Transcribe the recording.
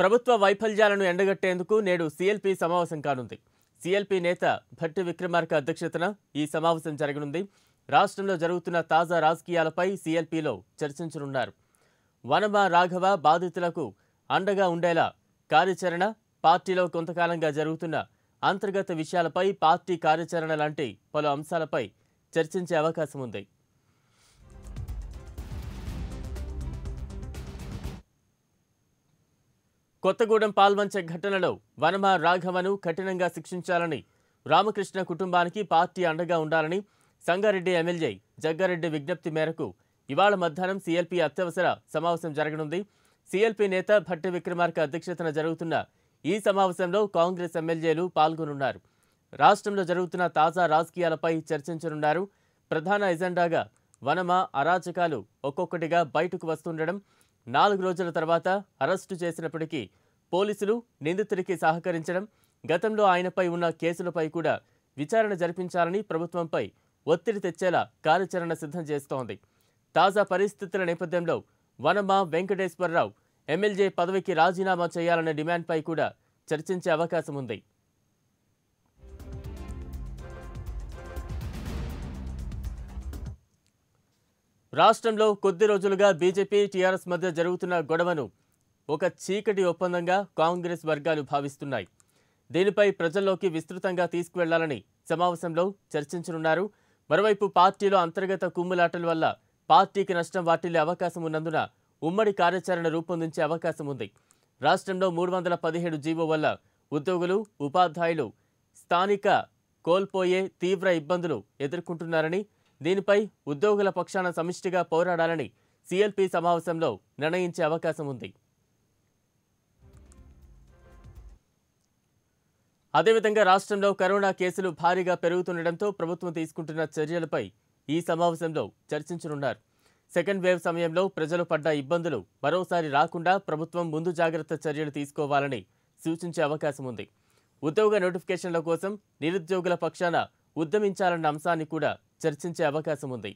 ప్రభుత్వ వైఫల్యాలను ఎండగట్టేందుకు నేడు సిఎల్పి సమావేశం కానుంది సిఎల్పి నేత భట్టి విక్రమార్క అధ్యక్షతన ఈ సమావేశం జరగనుంది రాష్ట్రంలో జరుగుతున్న తాజా రాజకీయాలపై సిఎల్పిలో చర్చించనున్నారు వనమ రాఘవ బాధితులకు అండగా ఉండేలా కార్యాచరణ పార్టీలో కొంతకాలంగా జరుగుతున్న అంతర్గత విషయాలపై పార్టీ కార్యాచరణ లాంటి పలు అంశాలపై చర్చించే అవకాశం ఉంది కొత్తగూడెం పాల్వంచ ఘటనలో వనమ రాఘవను కఠినంగా శిక్షించాలని రామకృష్ణ కుటుంబానికి పార్టీ అండగా ఉండాలని సంగారెడ్డి ఎమ్మెల్యే జగ్గారెడ్డి విజ్ఞప్తి మేరకు ఇవాళ మధ్యాహ్నం సీఎల్పీ అత్యవసర సమావేశం జరగనుంది సీఎల్పీ నేత భట్టి విక్రమార్క అధ్యక్షతన జరుగుతున్న ఈ సమావేశంలో కాంగ్రెస్ ఎమ్మెల్యేలు పాల్గొనున్నారు రాష్ట్రంలో జరుగుతున్న తాజా రాజకీయాలపై చర్చించనున్నారు ప్రధాన ఎజెండాగా వనమ అరాచకాలు ఒక్కొక్కటిగా బయటకు వస్తుండడం నాలుగు రోజుల తర్వాత అరెస్టు చేసినప్పటికీ పోలీసులు నిందితుడికి సహకరించడం గతంలో ఆయనపై ఉన్న కేసులపై కూడా విచారణ జరిపించాలని ప్రభుత్వంపై ఒత్తిడి తెచ్చేలా కార్యాచరణ సిద్ధం చేస్తోంది తాజా పరిస్థితుల నేపథ్యంలో వనమా వెంకటేశ్వరరావు ఎమ్మెల్యే పదవికి రాజీనామా చేయాలనే డిమాండ్పై కూడా చర్చించే అవకాశం ఉంది రాష్ట్రంలో కొద్ది రోజులుగా బీజేపీ టీఆర్ఎస్ మధ్య జరుగుతున్న గొడవను ఒక చీకటి ఒప్పందంగా కాంగ్రెస్ వర్గాలు భావిస్తున్నాయి దీనిపై ప్రజల్లోకి విస్తృతంగా తీసుకువెళ్లాలని సమావేశంలో చర్చించనున్నారు మరోవైపు పార్టీలో అంతర్గత కుమ్ములాటల వల్ల పార్టీకి నష్టం వాటిల్లే అవకాశం ఉన్నందున ఉమ్మడి కార్యాచరణ రూపొందించే అవకాశం ఉంది రాష్ట్రంలో మూడు వందల పదిహేడు జీవో వల్ల ఉద్యోగులు ఉపాధ్యాయులు స్థానిక కోల్పోయే తీవ్ర ఇబ్బందులు ఎదుర్కొంటున్నారని దీనిపై ఉద్యోగుల పక్షాన సమిష్టిగా పోరాడాలని సిఎల్పి సమావేశంలో నిర్ణయించే అవకాశం ఉంది అదేవిధంగా రాష్ట్రంలో కరోనా కేసులు భారీగా పెరుగుతుండటంతో ప్రభుత్వం తీసుకుంటున్న చర్యలపై ఈ సమావేశంలో చర్చించనున్నారు సెకండ్ వేవ్ సమయంలో ప్రజలు పడ్డ ఇబ్బందులు మరోసారి రాకుండా ప్రభుత్వం ముందు జాగ్రత్త చర్యలు తీసుకోవాలని సూచించే అవకాశం ఉంది ఉద్యోగ నోటిఫికేషన్ల కోసం నిరుద్యోగుల పక్షాన ఉద్యమించాలన్న అంశాన్ని కూడా చర్చించే అవకాశం ఉంది